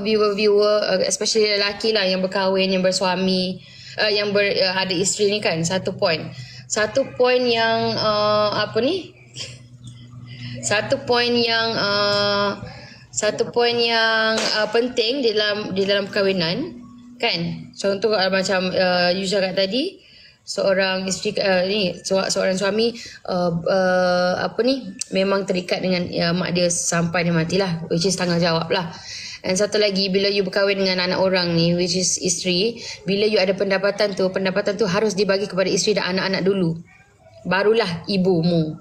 viewer-viewer uh, especially lelaki lah yang berkahwin yang bersuami uh, yang ber, uh, ada isteri ni kan satu point satu point yang uh, apa ni satu point yang uh, satu point yang uh, penting di dalam di dalam perkahwinan kan contoh uh, macam uh, you cakap tadi seorang isteri uh, ni seorang suami uh, uh, apa ni memang terikat dengan uh, mak dia sampai dia matilah which is tanggungjawab lah And satu lagi bila you berkahwin dengan anak orang ni which is isteri, bila you ada pendapatan tu, pendapatan tu harus dibagi kepada isteri dan anak-anak dulu. Barulah ibumu.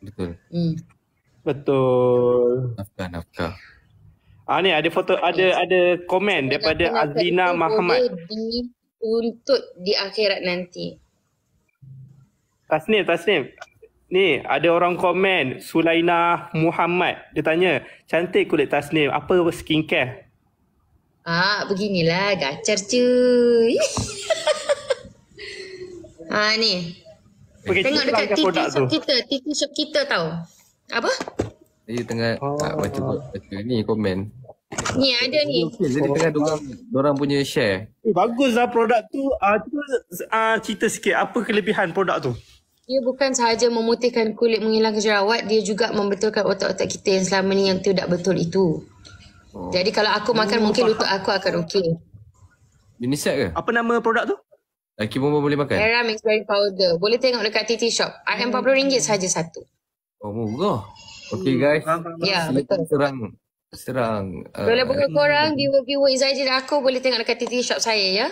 Betul. Hmm. Betul. Nafkah, nafkah. Ah ni ada foto ada ada komen daripada Azlina Muhammad. Untuk di akhirat nanti. Tasnim, Tasnim. Ni ada orang komen Sulaina Muhammad dia tanya cantik kulit tasnim apa skincare? Ah beginilah gacar cuy. ah ni. Okay, Tengok dekat TikTok shop tu. kita, TikTok shop kita tahu Apa? Dia tengah oh. tak baca baca ni komen. Ni ada ni. Dia tengah dorang, dorang punya share. Eh, bagus produk tu. Ah, uh, tu, uh, cerita sikit apa kelebihan produk tu? dia bukan sahaja memutihkan kulit menghilangkan jerawat dia juga membetulkan otak-otak kita yang selama ni yang tidak betul itu oh. jadi kalau aku hmm, makan oh, mungkin lutut aku akan okey ini siap ke? apa nama produk tu? Lelaki pun boleh makan? Era Mixberry Powder. Boleh tengok dekat TT Shop. RM40 hmm. sahaja satu. Oh murah. Okay hmm, guys. Ya yeah, betul. Serang. Serang. Boleh uh, buka korang. Viewer-viewer Izzah dan aku boleh tengok dekat TT Shop saya ya.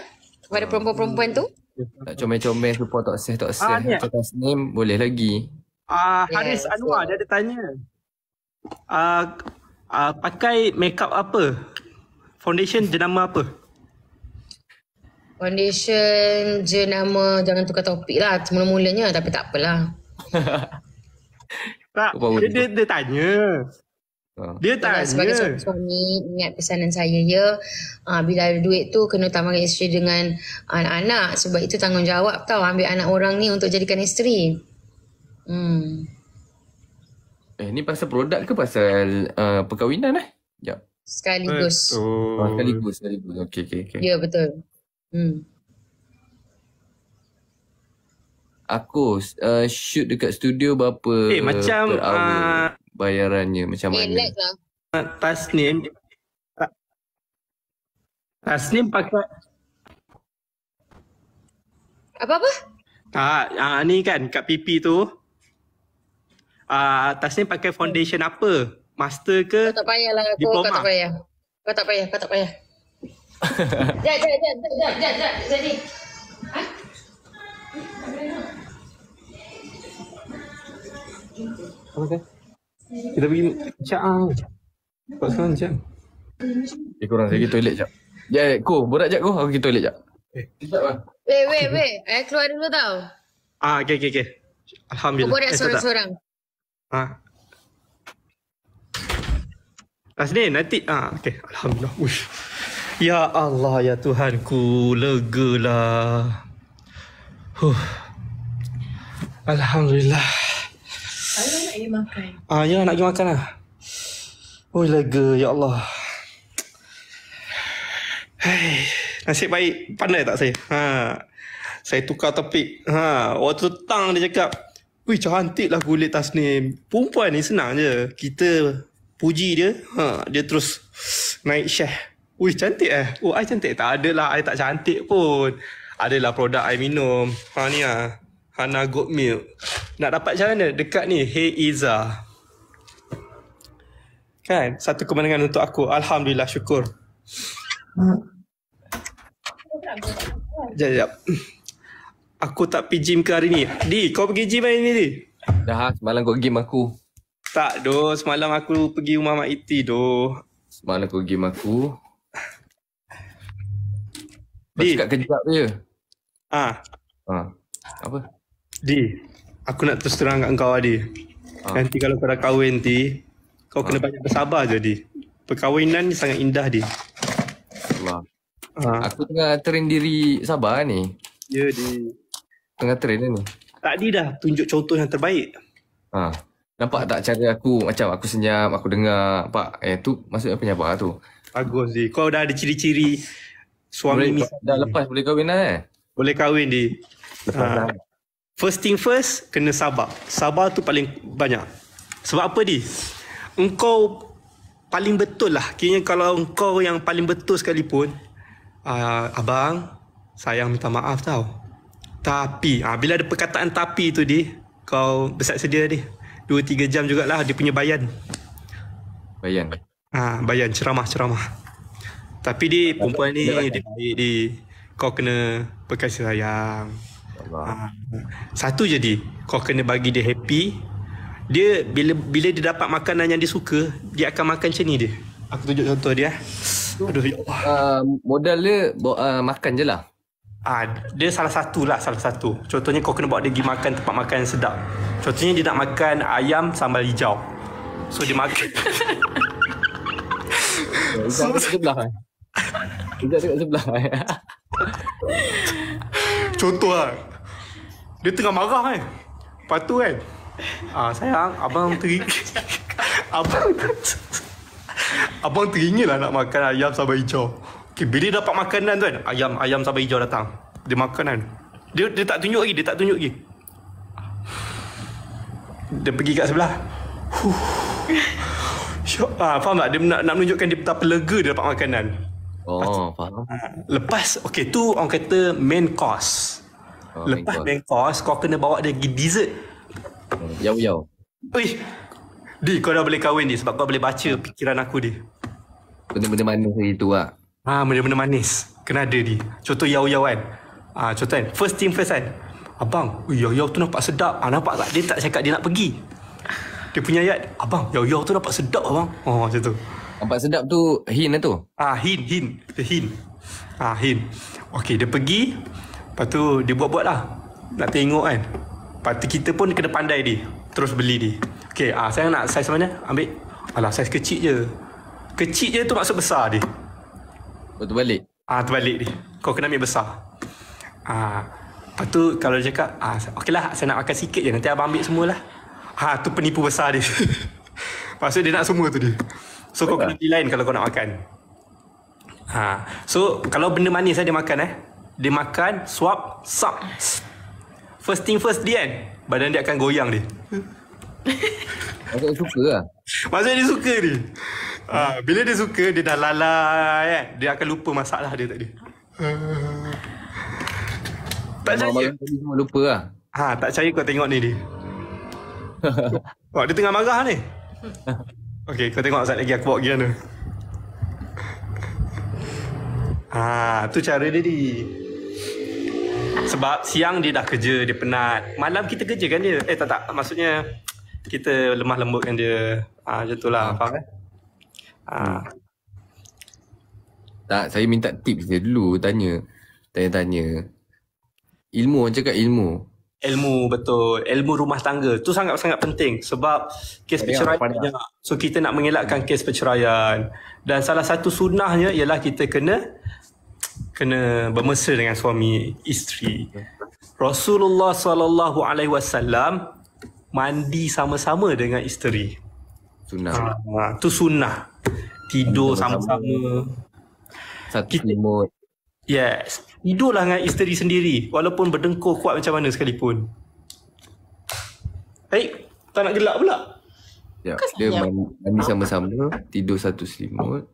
Kepada uh, perempuan-perempuan hmm. tu. Tak comel-comel support tak sah tak sah. Ah, tak sah name boleh lagi. Ah uh, Haris yeah, Anwar dia ada tanya. Ah ah pakai makeup apa? Foundation jenama apa? Foundation jenama jangan tukar topik lah. Mula-mulanya tapi tak apalah. tak, dia, dia, dia tanya. Ah. Dia tak ya, Sebagai yeah. suami Ingat pesanan saya ya uh, Bila ada duit tu Kena tamangkan isteri dengan Anak-anak Sebab itu tanggungjawab tau Ambil anak orang ni Untuk jadikan isteri Hmm Eh ni pasal produk ke pasal uh, perkahwinan eh? Sekejap. Sekaligus. Betul. Oh, sekaligus, sekaligus. Okey, okey, okey. Ya, betul. Hmm. Aku uh, shoot dekat studio berapa? Eh, macam uh, bayarannya macam eh, mana? Relax lah. Ah, Tasnim ah. Tasnim pakai Apa-apa? Tak, ah, ah, ni kan kat PP tu ah, Tasnim pakai foundation apa? Master ke? Kau tak payahlah aku, diploma. kau tak payah Kau tak payah, kau tak payah Sekejap, sekejap, sekejap, sekejap, sekejap, sekejap, sekejap, sekejap, sekejap, sekejap, ha? Kita pergi Cak Kau sekarang Cak Eh korang saya pergi toilet Cak Ya, eh, ko, borak jap ko, aku pergi toilet jap. Eh, kejap lah. Weh, weh, keluar dulu tau. Ah, okey, okey, okey. Alhamdulillah. Kau borak eh, seorang-seorang. Ha. Ah. Asni, nanti, ah, Okay, Alhamdulillah. Uish. Ya Allah, ya Tuhan ku, legalah. Huh. Alhamdulillah. Ayolah nak pergi makan. Ah, ya nak pergi makan lah. Oh, lega. Ya Allah. Hei, nasib baik. Pandai tak saya? Ha. Saya tukar topik. Ha. Waktu tang dia cakap, Ui, cantik lah kulit tas ni. Perempuan ni senang je. Kita puji dia. Ha. Dia terus naik syah. Ui, cantik eh. Oh, I cantik? Tak adalah. I tak cantik pun. Adalah produk I minum. Ha, ni lah. Hana Goat Milk. Nak dapat macam mana? Dekat ni, Hey Iza. Kan? Satu kemenangan untuk aku. Alhamdulillah, syukur. Sekejap, sekejap. Aku tak pergi gym ke hari ni. Di, kau pergi gym hari ni, Di? Dah, semalam kau game aku. Tak, doh. Semalam aku pergi rumah Mak Iti, doh. Semalam kau game aku. Kau cakap kejap je. Ah. Ha. Ah. Ha. Apa? Di, aku nak terus terang kat kau Adi. Ha. Nanti kalau kau dah kahwin ti, kau ha. kena ah. banyak bersabar je Di. Perkahwinan ni sangat indah Di. Allah. Ha. Aku tengah train diri sabar ni. Ya Di. Tengah train ni. Tadi dah tunjuk contoh yang terbaik. Ha. Nampak tak cara aku macam aku senyap, aku dengar. Pak, eh tu maksudnya penyabar tu. Bagus Di. Kau dah ada ciri-ciri suami boleh, Dah lepas boleh kahwin lah eh. Boleh kahwin Di. Lepas ha. dah. First thing first, kena sabar. Sabar tu paling banyak. Sebab apa di? Engkau paling betul lah. Kini kalau engkau yang paling betul sekalipun, uh, abang, sayang minta maaf tau. Tapi, uh, bila ada perkataan tapi tu di, kau besar sedia di. Dua, tiga jam jugalah dia punya bayan. Bayan. Ah, uh, bayan, ceramah, ceramah. Tapi di, perempuan ni, di, di, kau kena berkasih sayang. Allah. Ah, satu jadi kau kena bagi dia happy. Dia bila bila dia dapat makanan yang dia suka, dia akan makan macam ni dia. Aku tunjuk contoh dia. Ah. Aduh ya Allah. Uh, modal dia uh, makan je lah. Ah, dia salah satu lah salah satu. Contohnya kau kena bawa dia pergi makan tempat makan yang sedap. Contohnya dia nak makan ayam sambal hijau. So dia makan. Sebelah. Eh. Sebelah. Sebelah. Eh. Contoh lah Dia tengah marah kan Lepas tu kan ah, Sayang Abang teringin Abang Abang teringin lah nak makan ayam sambal hijau okay, Bila dia dapat makanan tu kan Ayam ayam sambal hijau datang Dia makan kan dia, dia tak tunjuk lagi Dia tak tunjuk lagi Dia pergi kat sebelah huh. Ya, ah, faham tak? Dia nak, nak menunjukkan dia betapa lega dia dapat makanan. Oh, faham. Ah, lepas, okay, tu orang kata main course. Oh, Lepas main course. main course, kau kena bawa dia pergi dessert. Yau-yau. Hmm, Uish. Di, kau dah boleh kahwin ni sebab kau boleh baca pikiran aku dia. Benda-benda manis hari tu lah. Ha, benda-benda manis. Kena ada di. Contoh yau-yau kan. Ha, contoh kan. First team first kan. Abang, yau-yau tu nampak sedap. Ha, nampak tak? Dia tak cakap dia nak pergi. Dia punya ayat, abang, yau-yau tu nampak sedap abang. Oh, macam tu. Empat sedap tu hin lah tu. Ah hin hin the hin. Ah hin. Okey dia pergi lepas tu dia buat-buat lah. Nak tengok kan. Lepas tu kita pun kena pandai dia. Terus beli dia. Okey ah saya nak saiz mana? Ambil. Alah saiz kecil je. Kecil je tu maksud besar dia. Kau oh, terbalik. Ah terbalik dia. Kau kena ambil besar. Ah lepas tu kalau dia cakap ah okeylah saya nak makan sikit je nanti abang ambil semualah. ah tu penipu besar dia. Pasal dia nak semua tu dia. So kau kena pilih lah. lain kalau kau nak makan. Ha. So kalau benda manis lah dia makan eh. Dia makan, swap, sup. First thing first dia kan. Badan dia akan goyang dia. Maksudnya dia suka lah. Maksudnya dia suka dia. Ha. Bila dia suka, dia dah lalai kan. Dia akan lupa masalah dia tadi. tak cari. Malam-malam lupa lah. Ha, tak cari kau tengok ni dia. Wah, dia tengah marah ni. Okay, kau tengok sat lagi aku bawa gian tu. Ha, tu cara dia di. Sebab siang dia dah kerja, dia penat. Malam kita kerja kan dia. Eh tak tak, maksudnya kita lemah lembutkan dia. Ha, macam tu lah, faham kan? Ha. Tak, saya minta tips dia dulu, tanya. Tanya-tanya. Ilmu, orang cakap ilmu ilmu betul ilmu rumah tangga tu sangat-sangat penting sebab kes perceraian ya, so kita nak mengelakkan kes perceraian dan salah satu sunnahnya ialah kita kena kena bermesra dengan suami isteri Rasulullah sallallahu alaihi wasallam mandi sama-sama dengan isteri sunnah ha, tu sunnah tidur sama-sama satu kita, yes tidurlah dengan isteri sendiri walaupun berdengkur kuat macam mana sekalipun. Baik, eh, hey, tak nak gelak pula. Ya, dia mandi, mandi sama-sama, tidur satu selimut,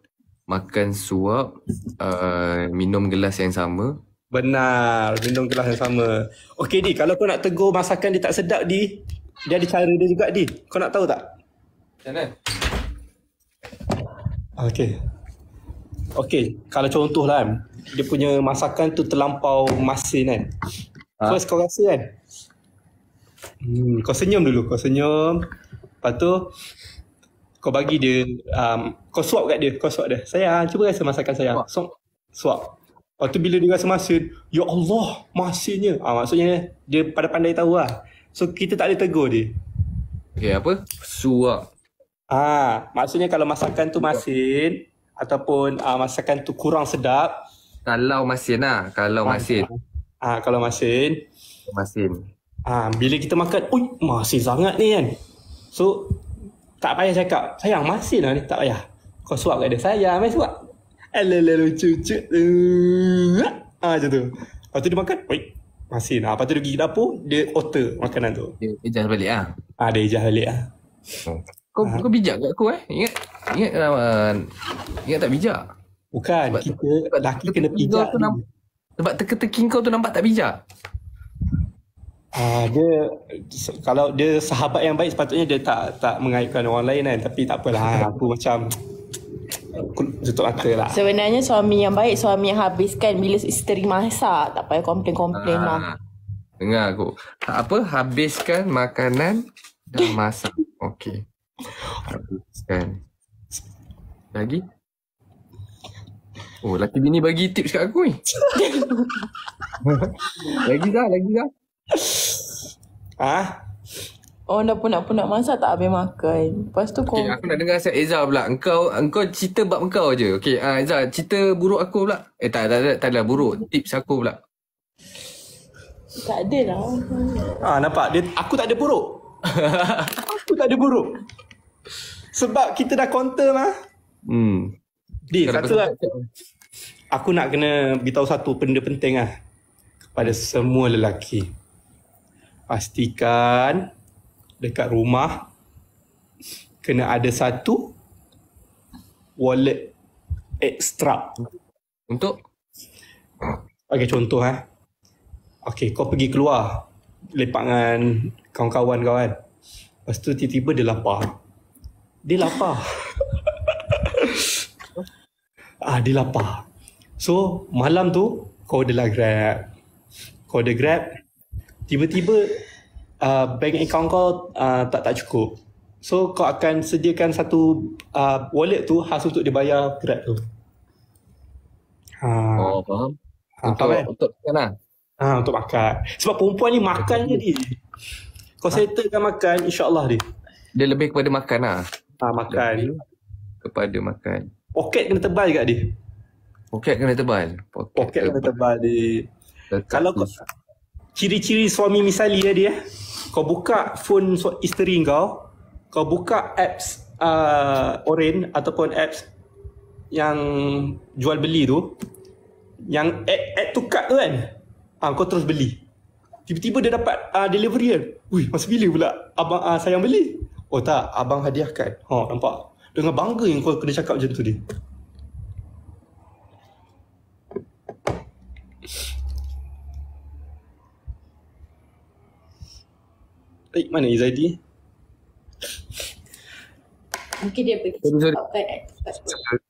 makan suap, uh, minum gelas yang sama. Benar, minum gelas yang sama. Okey Di, kalau kau nak tegur masakan dia tak sedap Di, dia ada cara dia juga Di. Kau nak tahu tak? Macam mana? Okey. Okey, kalau contoh dia punya masakan tu terlampau masin kan. Ha. First kau rasa kan? Hmm, kau senyum dulu, kau senyum. Lepas tu kau bagi dia um, kau suap kat dia, kau suap dia. Saya cuba rasa masakan sayang. So, suap. Lepas tu bila dia rasa masin, ya Allah, masinnya. Ah ha, maksudnya dia pada pandai tahu lah. So kita tak boleh tegur dia. Okay, apa? Suap. Ah, ha, maksudnya kalau masakan tu masin ataupun uh, masakan tu kurang sedap, kalau masin lah. Kalau ha. masin. Ah ha, kalau masin. Masin. Ah bila kita makan, ui, masin sangat ni kan. So, tak payah cakap. Sayang, masin lah ni. Tak payah. Kau suap kat dia. Sayang, main suap. Alala, lucu, lucu. Ah macam tu. Lepas tu dia makan, ui, masin lah. Lepas tu dia pergi dapur, dia otor makanan tu. Dia ejah balik lah. Ha? Ah dia ejah balik lah. Ha? Kau, ha. kau bijak kat aku eh? Ingat, ingat, uh, ingat tak bijak? Bukan sebab kita laki kena pijak. Tu sebab teka-teki kau tu nampak tak bijak. Ah uh, dia kalau dia sahabat yang baik sepatutnya dia tak tak mengaibkan orang lain kan tapi tak apalah ah. aku macam tutup mata lah. Sebenarnya suami yang baik suami yang habiskan bila isteri masak tak payah komplain-komplain lah. Ah, dengar aku. Apa habiskan makanan dan masak. Okey. Habiskan. Lagi? Oh, laki bini bagi tips kat aku ni. lagi dah, lagi dah. Ah. Oh, dah pun nak pun nak masak tak habis makan. Lepas tu okay, kau Aku nak dengar Syed Ezra pula. Engkau engkau cerita bab engkau aje. Okey, ah uh, Ezra, cerita buruk aku pula. Eh, tak ada, tak, ada buruk. Tips aku pula. Tak ada lah. Ah, nampak dia aku tak ada buruk. aku tak ada buruk. Sebab kita dah counter mah. Hmm. Di satu lah aku nak kena beritahu satu benda penting lah kepada semua lelaki. Pastikan dekat rumah kena ada satu wallet extra. Untuk? Okay, contoh eh. Okay, kau pergi keluar lepak dengan kawan-kawan kau kan. Lepas tu tiba-tiba dia lapar. Dia lapar. ah, dia lapar. So malam tu kau order lah Grab. Kau order Grab. Tiba-tiba uh, bank account kau uh, tak tak cukup. So kau akan sediakan satu uh, wallet tu khas untuk dibayar Grab tu. Ha. Oh faham. Ha, untuk, faham untuk kan? lah. Ha, untuk makan. Sebab perempuan ni makan je dia. Kau ha. settlekan ha. makan insyaAllah dia. Dia lebih kepada makan lah. Ha, makan. kepada makan. Poket kena tebal juga dia. Poket kena tebal. Poket, poket kena tebal di kalau kau ciri-ciri suami misali dia ya, dia. Eh. Kau buka phone so, isteri kau, kau buka apps uh, Orin ataupun apps yang jual beli tu yang ad, ad to cart tu kan ha, kau terus beli tiba-tiba dia dapat uh, delivery kan ui masa bila pula abang uh, sayang beli oh tak abang hadiahkan ha, nampak dengan bangga yang kau kena cakap macam tu dia Eh, mana Izaidi? Mungkin dia pergi sorry, kan?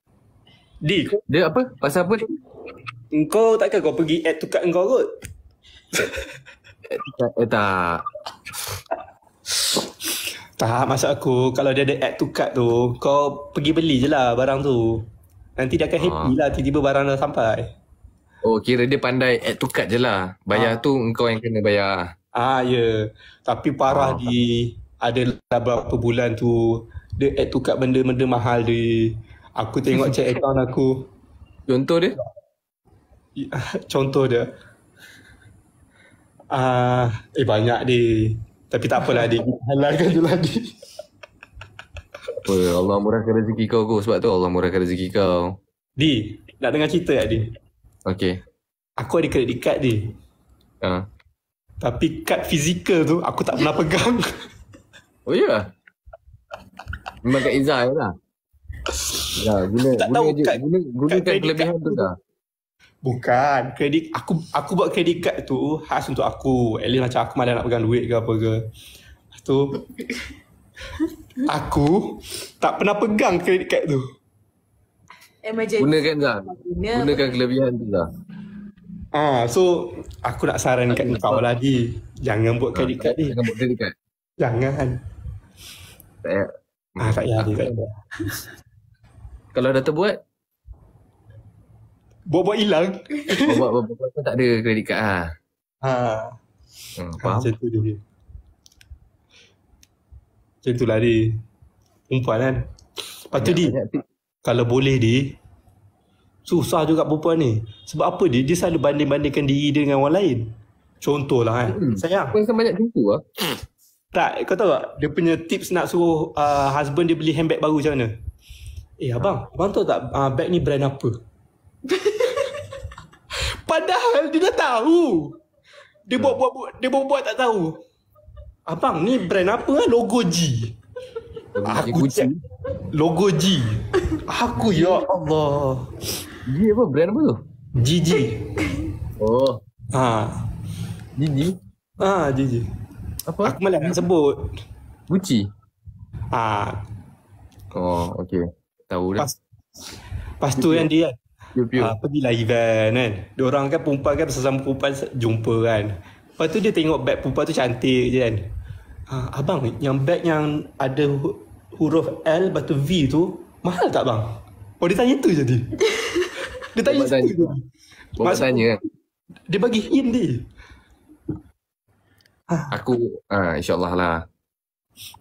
Di, dia apa? Pasal apa ni? Engkau takkan kau pergi add tukar engkau kot? Eh, tak, eh, tak. Tak, maksud aku kalau dia ada add to cart tu, kau pergi beli je lah barang tu. Nanti dia akan happy ah. lah tiba-tiba barang dah sampai. Oh kira dia pandai add to cart je lah. Bayar ha. tu engkau yang kena bayar. Ah ya. Yeah. Tapi parah ha. di ada beberapa bulan tu dia add to cart benda-benda mahal di Aku tengok check account aku. Contoh dia? Contoh dia. Ah, uh, eh banyak dia. Tapi tak apalah dia. Halalkan tu lagi. Oh, Allah murahkan rezeki kau go. sebab tu Allah murahkan rezeki kau. Di, nak dengar cerita tak Di? Okay. Aku ada kredit card dia. Ha. Uh. Tapi kad fizikal tu aku tak pernah pegang. Oh ya? Yeah. Memang kat Iza je lah. Ya, guna, tak guna tahu je, kad, guna, guna kad kad kelebihan card tu dah. Bukan, kredit aku aku buat kredit card tu khas untuk aku. At least macam aku malah nak pegang duit ke apa ke. Tu aku tak pernah pegang kredit card tu emergency. Gunakan lah. Gunakan kelebihan tu lah. Ah, so aku nak sarankan tak kau lagi. Jangan buat ah, credit card ni. Jangan buat credit card. Jangan. Eh. Ah, tak payah. Ah, tak payah. Kalau dah terbuat, buat-buat hilang. Buat-buat tak ada kredit kad ha. Lah. Ah. Ha. Hmm, faham. Macam tu dia. Macam lah dia. Umpan kan. Lepas tu dia kalau boleh dia susah juga perempuan ni sebab apa dia dia selalu banding-bandingkan diri dia dengan orang lain contohlah kan hmm. sayang kau banyak tipu ah tak kau tahu tak dia punya tips nak suruh uh, husband dia beli handbag baru macam mana eh abang ha. abang tahu tak uh, bag ni brand apa padahal dia dah tahu dia hmm. buat buat dia buat buat tak tahu abang ni brand apa ah? logo G logo aku G. cek logo G Aku ya Allah. G apa brand apa tu? GG. Oh. Ha. GG. Ha, GG. Apa? Aku malah nak sebut. Gucci. Ha. Oh, okey. Tahu dah. Pas, pas tu yang dia Pew, pew. Ha, pergilah event kan. Diorang kan perempuan kan sesama perempuan jumpa kan. Lepas tu dia tengok beg perempuan tu cantik je kan. Ha, abang yang beg yang ada huruf L batu V tu Mahal tak bang? Oh dia tanya tu jadi. dia tanya tanya. Tu. Bapak Maksud, tanya. Dia bagi hint dia. Ah. Aku ha, insyaAllah lah.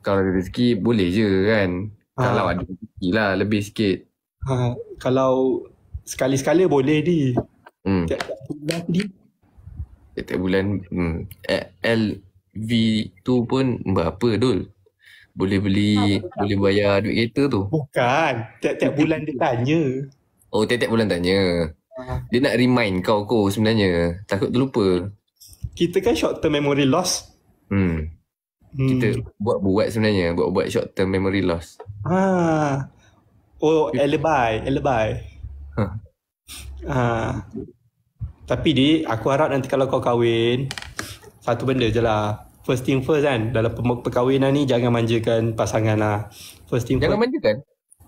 Kalau ada rezeki boleh je kan. Ha. Kalau ada rezeki lah lebih sikit. Ha. Kalau sekali-sekala boleh dia. Hmm. Tiap-tiap bulan di. Tiap-tiap bulan hmm. LV tu pun berapa dul? boleh beli ah, bukan. boleh bayar duit kereta tu bukan tiap-tiap bulan dia tanya oh tiap-tiap bulan tanya ha. dia nak remind kau kau sebenarnya takut terlupa kita kan short term memory loss hmm. hmm kita buat-buat sebenarnya buat-buat short term memory loss Ah, oh alibi alibi ha ha tapi dia aku harap nanti kalau kau kahwin satu benda je lah first thing first kan dalam perkahwinan ni jangan manjakan pasangan lah. First thing jangan first. manjakan?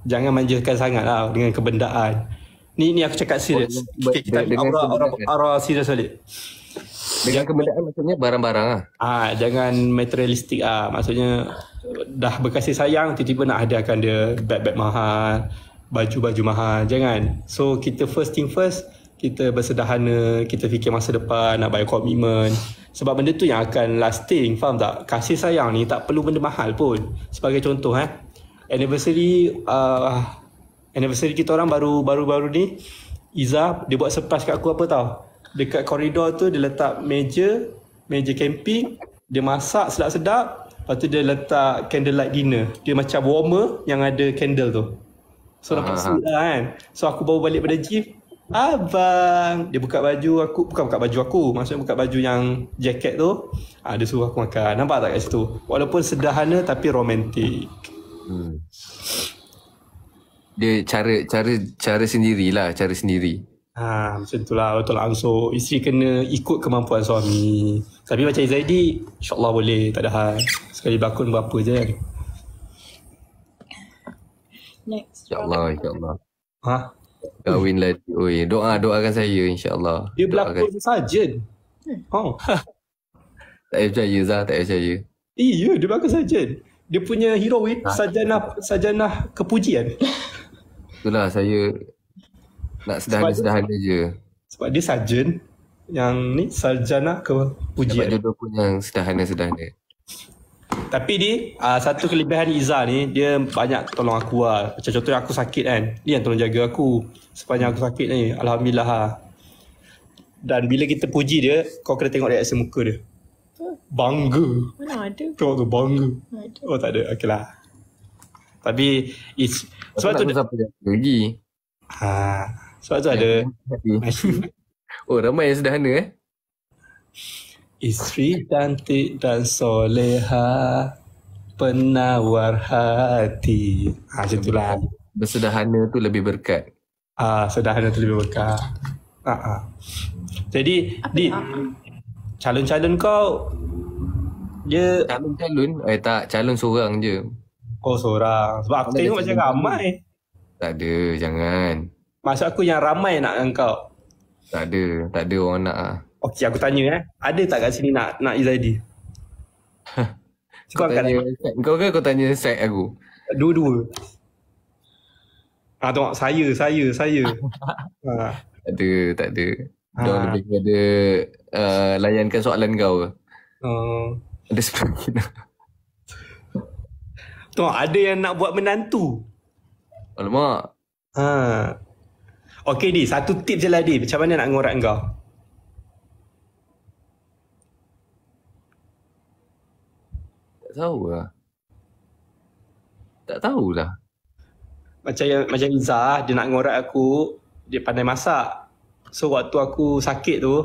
Jangan manjakan sangat lah dengan kebendaan. Ni ni aku cakap serius. Oh, okay, kita arah serius balik. Dengan kebendaan maksudnya barang-barang lah. Ah, jangan materialistik ah. Maksudnya dah berkasih sayang tiba-tiba nak hadiahkan dia beg-beg mahal, baju-baju mahal. Jangan. So kita first thing first, kita bersedahana, kita fikir masa depan, nak bayar komitmen. Sebab benda tu yang akan lasting, faham tak? Kasih sayang ni tak perlu benda mahal pun. Sebagai contoh eh, anniversary uh, anniversary kita orang baru baru baru ni Iza dia buat surprise kat aku apa tau. Dekat koridor tu dia letak meja, meja camping, dia masak sedap sedap, lepas tu dia letak candlelight dinner. Dia macam warmer yang ada candle tu. So dapat uh-huh. lah kan. So aku bawa balik pada gym, Abang Dia buka baju aku Bukan buka baju aku Maksudnya buka baju yang Jaket tu ha, Dia suruh aku makan Nampak tak kat situ Walaupun sederhana Tapi romantik hmm. Dia cara Cara cara sendirilah Cara sendiri ha, Macam tu lah Betul langsung Isteri kena ikut kemampuan suami Tapi macam Izaidi InsyaAllah boleh Tak ada hal Sekali berlakon berapa je kan Next InsyaAllah InsyaAllah Ha? kahwin lah. Oi, doa doakan saya insya-Allah. Dia berlakon saja. Oh. tak percaya Zah, tak percaya. Iya, eh, yeah, dia berlakon saja. Dia punya heroin ha? sajanah sajanah kepujian. Itulah saya nak sederhana-sederhana je. Sebab dia sarjan yang ni sarjana kepujian. Sebab jodoh pun yang sederhana-sederhana. Tapi ni uh, Satu kelebihan Iza ni Dia banyak tolong aku lah Macam contohnya aku sakit kan Dia yang tolong jaga aku Sepanjang aku sakit ni Alhamdulillah lah Dan bila kita puji dia Kau kena tengok reaksi muka dia Bangga Mana ada Kau tu bangga ada. Oh tak ada Okay lah Tapi it's, aku Sebab tu Aku tak tahu siapa lagi ha, Sebab tu ada Oh ramai yang sederhana eh Isteri cantik dan soleha Penawar hati ha, Macam itulah Bersedahana tu lebih berkat Ah, ha, Sedahana tu lebih berkat ha, ha. Jadi Apa di, Calon-calon kau Dia Calon-calon? Eh tak, calon seorang je Oh seorang Sebab aku tengok macam ramai Tak ada, jangan Maksud aku yang ramai nak dengan kau Tak ada, tak ada orang nak lah Okey aku tanya eh. Ada tak kat sini nak nak Izaidi? kau kan? Kau ke kau tanya set aku? Dua-dua. Ah tengok saya, saya, saya. ha. Tak ada, tak ada. Ha. lebih kepada uh, layankan soalan kau ke? Uh. Oh. Ada sebenarnya. tengok ada yang nak buat menantu. Alamak. Ha. Okey di satu tip je lah di macam mana nak ngorat kau? tahu lah. Tak tahulah. Macam yang macam Iza dia nak ngorat aku, dia pandai masak. So waktu aku sakit tu,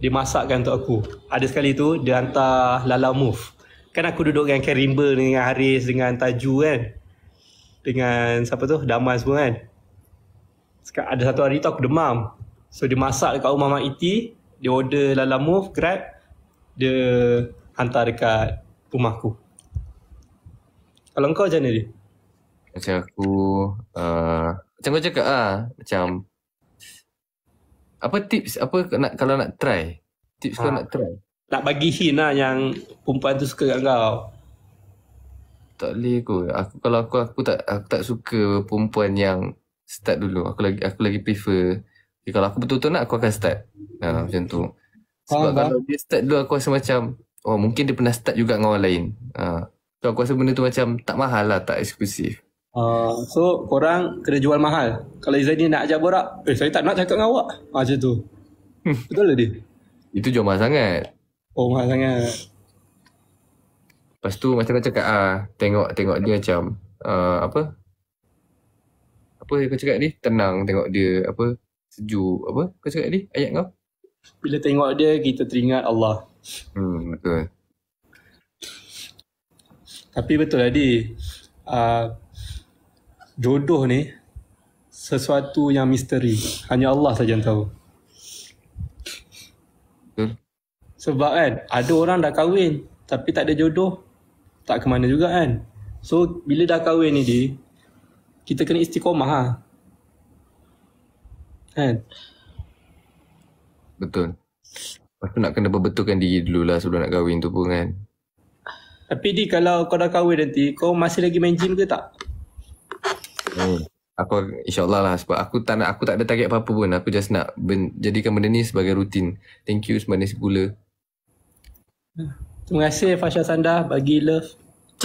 dia masakkan untuk aku. Ada sekali tu dia hantar lala move. Kan aku duduk dengan Karimba dengan Haris dengan Taju kan. Dengan siapa tu? Damai semua kan. Sekarang ada satu hari tu aku demam. So dia masak dekat rumah Mak Iti, dia order lala move, grab, dia hantar dekat rumah aku. Kalau kau macam mana dia? Macam aku uh, Macam kau cakap lah Macam Apa tips Apa nak kalau nak try Tips ha. kau ah. nak try Nak bagi hint lah Yang perempuan tu suka kat kau Tak boleh aku Aku kalau aku Aku tak aku tak suka Perempuan yang Start dulu Aku lagi aku lagi prefer Kalau aku betul-betul nak Aku akan start ha, hmm. Macam tu Sebab ha, kalau dia start dulu Aku rasa macam Oh mungkin dia pernah start juga Dengan orang lain Haa ah. So aku rasa benda tu macam tak mahal lah, tak eksklusif. Uh, so korang kena jual mahal. Kalau Izzah ni nak ajak borak, eh saya tak nak cakap dengan awak. Macam tu. Hmm. Betul lah dia? Itu jual mahal sangat. Oh mahal sangat. Lepas tu macam kau cakap ah, tengok tengok dia macam uh, apa? Apa yang kau cakap ni? Tenang tengok dia apa? Sejuk apa? Kau cakap ni ayat kau? Bila tengok dia kita teringat Allah. Hmm betul. Tapi betul tadi uh, ah, jodoh ni sesuatu yang misteri. Hanya Allah saja yang tahu. Hmm. Sebab kan ada orang dah kahwin tapi tak ada jodoh tak ke mana juga kan. So bila dah kahwin ni dia kita kena istiqomah ha. Kan? Betul. Lepas nak kena berbetulkan diri dulu lah sebelum nak kahwin tu pun kan. Tapi di kalau kau dah kahwin nanti, kau masih lagi main gym ke tak? Hmm. Aku insyaAllah lah sebab aku tak nak, aku tak ada target apa-apa pun. Aku just nak ben, jadikan benda ni sebagai rutin. Thank you sebab ni segula. Terima kasih Fasha Sanda bagi love.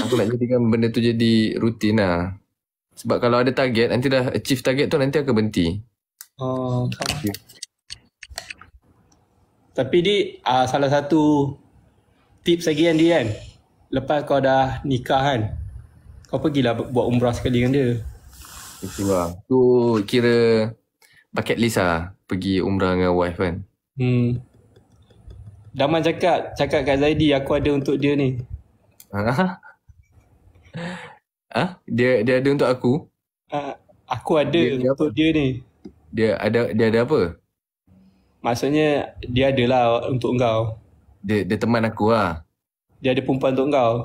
Aku nak jadikan benda tu jadi rutin lah. Sebab kalau ada target, nanti dah achieve target tu nanti aku berhenti. Oh, Thank you. Tapi di uh, salah satu tips lagi kan dia kan? lepas kau dah nikah kan kau pergilah buat umrah sekali dengan dia itulah tu kira bucket list lah pergi umrah dengan wife kan hmm Daman cakap cakap kat Zaidi aku ada untuk dia ni ha? ha? dia dia ada untuk aku ha, aku ada dia, untuk dia, dia ni dia ada dia ada apa maksudnya dia adalah untuk kau. dia, dia teman aku lah. Dia ada perempuan untuk kau.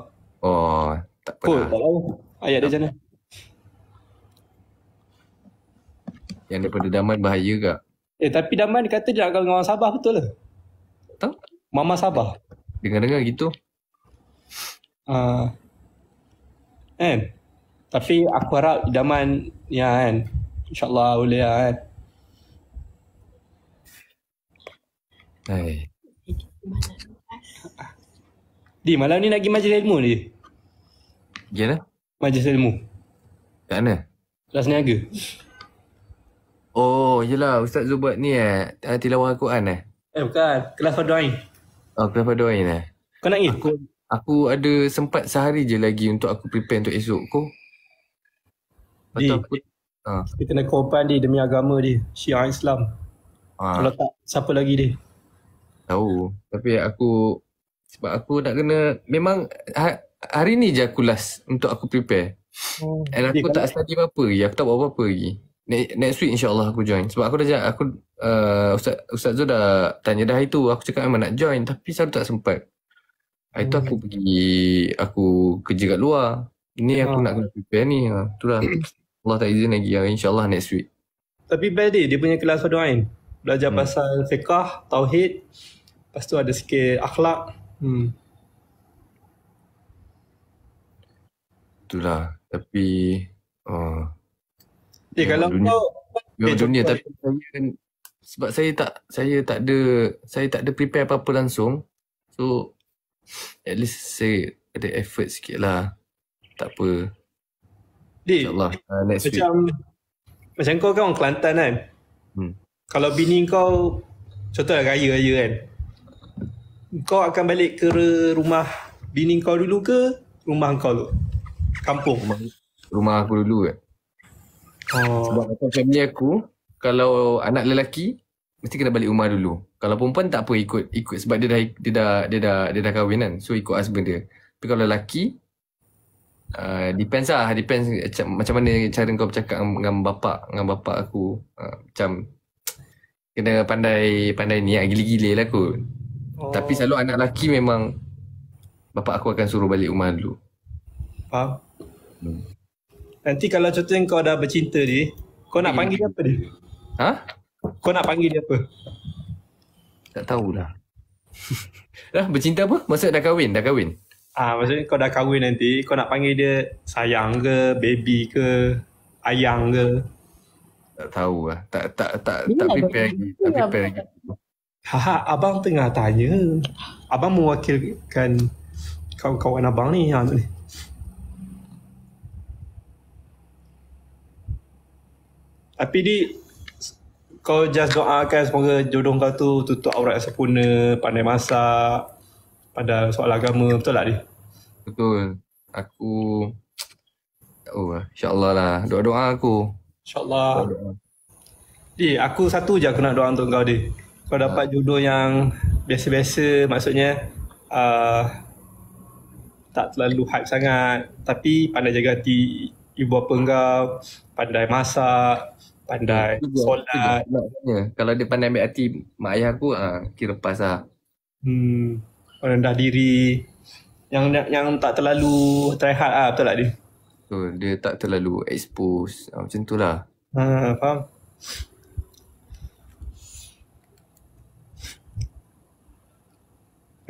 Oh, tak apa. Oh, tak tahu. Ayat tak. dia macam mana? Yang daripada Daman bahaya ke? Eh, tapi Daman kata dia nak kawan dengan orang Sabah betul ke? Tak. Mama Sabah. Dengar-dengar gitu. Uh, kan? Tapi aku harap Daman ya kan? InsyaAllah boleh lah kan? Hai. Eh. Hey. Di malam ni nak pergi majlis ilmu ni. Pergi mana? Ya lah. Majlis ilmu. Kat mana? Kelas niaga. Oh, yelah. Ustaz Zul ni eh. eh. Tilawah Al-Quran eh. Eh, bukan. Kelas Fadu'ain. Oh, kelas Fadu'ain eh. Kau nak pergi? Aku, aku ada sempat sehari je lagi untuk aku prepare untuk esok. Kau? Di. Aku, ha. Kita nak korban dia demi agama dia. Syiah Islam. Ha. Kalau tak, siapa lagi dia? Tahu. Tapi aku sebab aku nak kena memang ha, hari ni je aku last untuk aku prepare hmm. and aku yeah, tak study apa-apa lagi aku tak buat apa-apa lagi next week insyaallah aku join sebab aku dah jat, aku uh, ustaz ustaz tu dah tanya dah itu aku cakap memang nak join tapi selalu tak sempat hari hmm. tu aku hmm. pergi aku kerja kat luar ni yeah. aku ah. nak kena prepare ni ha, tu lah Allah tak izin lagi ya. insyaallah next week tapi best dia, dia punya kelas kedua kan belajar hmm. pasal fiqah tauhid lepas tu ada sikit akhlak Hmm. Itulah. Tapi uh, eh, kalau dunia, kau eh, dunia, dunia tapi saya kan sebab saya tak saya tak ada saya tak ada prepare apa-apa langsung. So at least saya ada effort sikit lah. Tak apa. Di, InsyaAllah. Uh, next macam, week. Macam kau kan orang Kelantan kan? Hmm. Kalau bini kau contohlah raya-raya kan? kau akan balik ke rumah bini kau dulu ke rumah kau dulu? Kampung. Rumah, rumah aku dulu kan. Oh. Sebab macam family aku, kalau anak lelaki, mesti kena balik rumah dulu. Kalau perempuan tak apa ikut ikut sebab dia dah dia dah dia dah dia dah, dia dah kahwin kan. So ikut husband dia. Tapi kalau lelaki uh, depends lah depends macam, macam mana cara kau bercakap dengan bapak dengan bapak aku uh, macam kena pandai pandai niat gila-gila lah kot Oh. Tapi selalu anak lelaki memang bapa aku akan suruh balik rumah dulu. Faham? Hmm. Nanti kalau contohnya kau dah bercinta ni, kau nak panggil dia apa dia? Ha? Kau nak panggil dia apa? Tak tahulah. Dah bercinta apa? Maksud dah kahwin, dah kahwin. Ah, maksudnya kau dah kahwin nanti, kau nak panggil dia sayang ke, baby ke, ayang ke? Tak tahu lah. Tak tak tak Ini tak lah, prepare lagi. Tak lah, prepare lagi. Lah. Haha, abang tengah tanya. Abang mewakilkan kawan-kawan abang ni. Ha, ni. Tapi di kau just doakan semoga jodoh kau tu tutup aurat yang sempurna, pandai masak, pada soal agama, betul tak di? Betul. Aku Oh, insyaAllah lah. Doa-doa aku. InsyaAllah. Di, aku satu je aku nak doa untuk kau, Di kau dapat jodoh yang biasa-biasa maksudnya uh, tak terlalu hype sangat tapi pandai jaga hati ibu bapa, engkau pandai masak pandai solat kalau dia pandai ambil hati mak ayah aku uh, kira pas lah hmm, rendah diri yang, yang yang tak terlalu try hard lah betul tak dia? Betul, dia tak terlalu expose ah, macam tu lah. Ha, faham?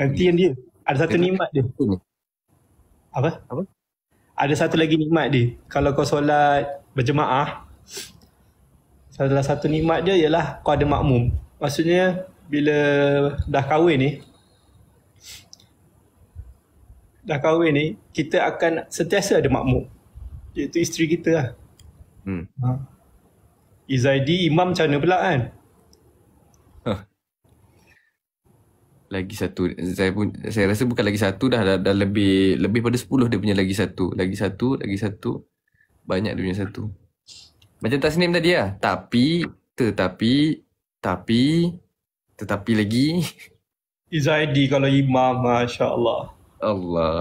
Gantian dia. Ada satu nikmat dia. Apa? Apa? Ada satu lagi nikmat dia. Kalau kau solat berjemaah, salah satu nikmat dia ialah kau ada makmum. Maksudnya, bila dah kahwin ni, dah kahwin ni, kita akan sentiasa ada makmum. Iaitu isteri kita lah. Hmm. Ha. Izaidi imam macam mana pula kan? lagi satu saya pun saya rasa bukan lagi satu dah dah, dah lebih lebih pada 10 dia punya lagi satu lagi satu lagi satu banyak dia punya satu macam tak senim tadi lah tapi tetapi tapi tetapi lagi Izaidi kalau imam Masya Allah Allah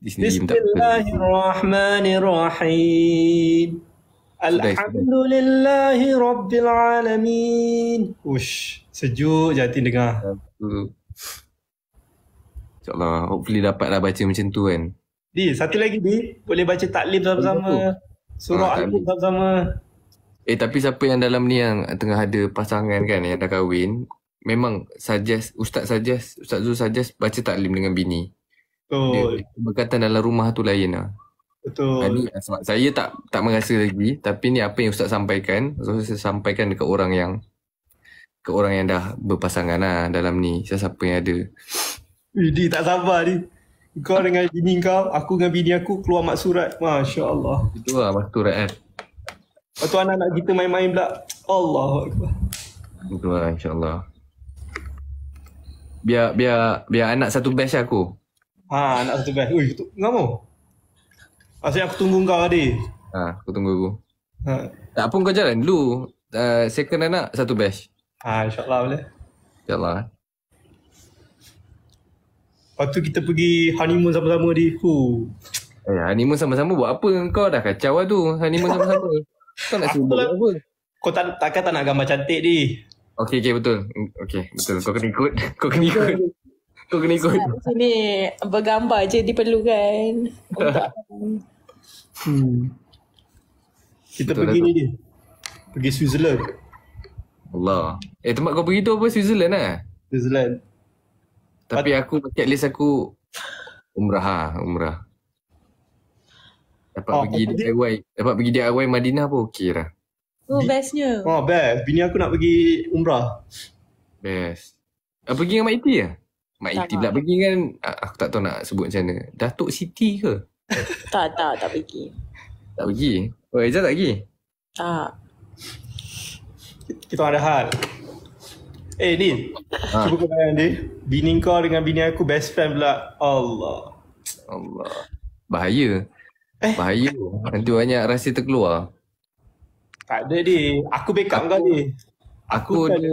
Bismillahirrahmanirrahim Alhamdulillahi Rabbil Alamin. Ush, sejuk je hati dengar. InsyaAllah, hopefully dapatlah baca macam tu kan. Di, satu lagi Di, boleh baca taklim sama-sama. Surah ah, Al-Qur sama-sama. Eh, tapi siapa yang dalam ni yang tengah ada pasangan kan yang dah kahwin, memang suggest, Ustaz suggest, Ustaz Zul suggest baca taklim dengan bini. Betul. Oh. Berkatan dalam rumah tu lain lah. Betul. Ini, ah, sebab saya tak tak merasa lagi tapi ni apa yang ustaz sampaikan so saya sampaikan dekat orang yang ke orang yang dah berpasangan lah dalam ni Saya siapa yang ada Widi eh, tak sabar ni kau dengan bini kau aku dengan bini aku keluar mak surat Masya Allah itu lah mak surat kan lepas anak-anak kita main-main pula Allah itu lah insya Allah biar, biar, biar anak satu best aku Ha, anak satu best Ui, tu, ngamuk. Asyik aku tunggu kau tadi. Ha, aku tunggu aku. Ha. Tak pun kau jalan dulu. Uh, second anak satu batch. Ha, insya boleh. Insya-Allah. Lepas tu kita pergi honeymoon sama-sama di Hu. Eh, honeymoon sama-sama buat apa? Kau dah kacau lah tu. Honeymoon sama-sama. kau nak sibuk lah. apa? Kau tak, takkan tak nak gambar cantik di? Okey okay, betul. Okey betul. Kau kena ikut. kau kena ikut. Kau kena ikut. Sebab macam ni bergambar je diperlukan. hmm. Kita Betul pergi lah, ni dia. Pergi Switzerland. Allah. Eh tempat kau pergi tu apa Switzerland eh? Switzerland. Tapi aku bucket list aku umrah ha, umrah. Dapat oh, pergi DIY, di- dapat pergi DIY Madinah pun okey lah. Oh bestnya. Oh best. Bini aku nak pergi umrah. Best. Apa pergi dengan Mak Iti ya? Mak Iti pula pergi kan Aku tak tahu nak sebut macam mana Datuk Siti ke? tak, tak, tak pergi Tak pergi? Oh, Ejah tak pergi? Tak Kita ada hal Eh, Din ha. Cuba kau bayang dia Bini kau dengan bini aku best friend pula Allah Allah Bahaya eh. Bahaya Nanti banyak rahsia terkeluar Tak ada, Din Aku backup kau, Din Aku, aku, aku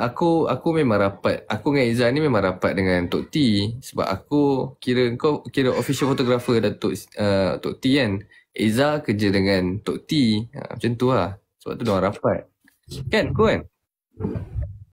aku aku memang rapat aku dengan Izan ni memang rapat dengan Tok T sebab aku kira kau kira official photographer Datuk uh, Tok T kan Iza kerja dengan Tok T ha, macam tu lah sebab tu dia rapat kan kau kan